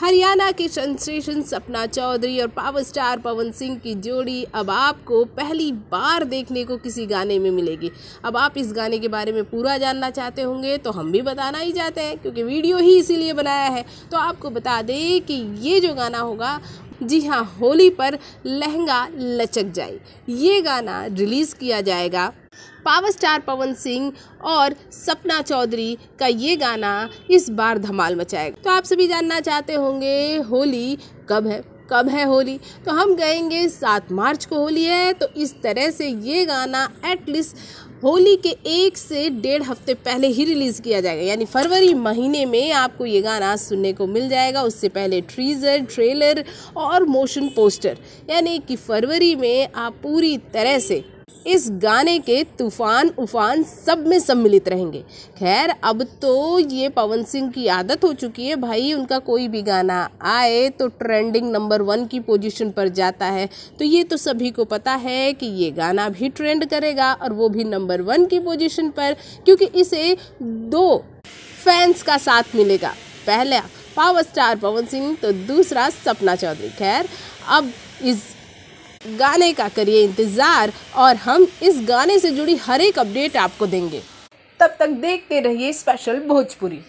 हरियाणा के सेंसेशन सपना चौधरी और पावर स्टार पवन सिंह की जोड़ी अब आपको पहली बार देखने को किसी गाने में मिलेगी अब आप इस गाने के बारे में पूरा जानना चाहते होंगे तो हम भी बताना ही चाहते हैं क्योंकि वीडियो ही इसीलिए बनाया है तो आपको बता दें कि ये जो गाना होगा जी हाँ होली पर लहंगा लचक जाए ये गाना रिलीज़ किया जाएगा पावर स्टार पवन सिंह और सपना चौधरी का ये गाना इस बार धमाल मचाएगा तो आप सभी जानना चाहते होंगे होली कब है कब है होली तो हम गएंगे सात मार्च को होली है तो इस तरह से ये गाना एटलीस्ट होली के एक से डेढ़ हफ्ते पहले ही रिलीज़ किया जाएगा यानी फरवरी महीने में आपको ये गाना सुनने को मिल जाएगा उससे पहले ट्रीजर ट्रेलर और मोशन पोस्टर यानी कि फरवरी में आप पूरी तरह से इस गाने के तूफान उफान सब में सम्मिलित रहेंगे खैर अब तो ये पवन सिंह की आदत हो चुकी है भाई उनका कोई भी गाना आए तो ट्रेंडिंग नंबर वन की पोजीशन पर जाता है तो ये तो सभी को पता है कि ये गाना भी ट्रेंड करेगा और वो भी नंबर वन की पोजीशन पर क्योंकि इसे दो फैंस का साथ मिलेगा पहला पावर स्टार पवन सिंह तो दूसरा सपना चौधरी खैर अब इस गाने का करिए इंतज़ार और हम इस गाने से जुड़ी हर एक अपडेट आपको देंगे तब तक देखते रहिए स्पेशल भोजपुरी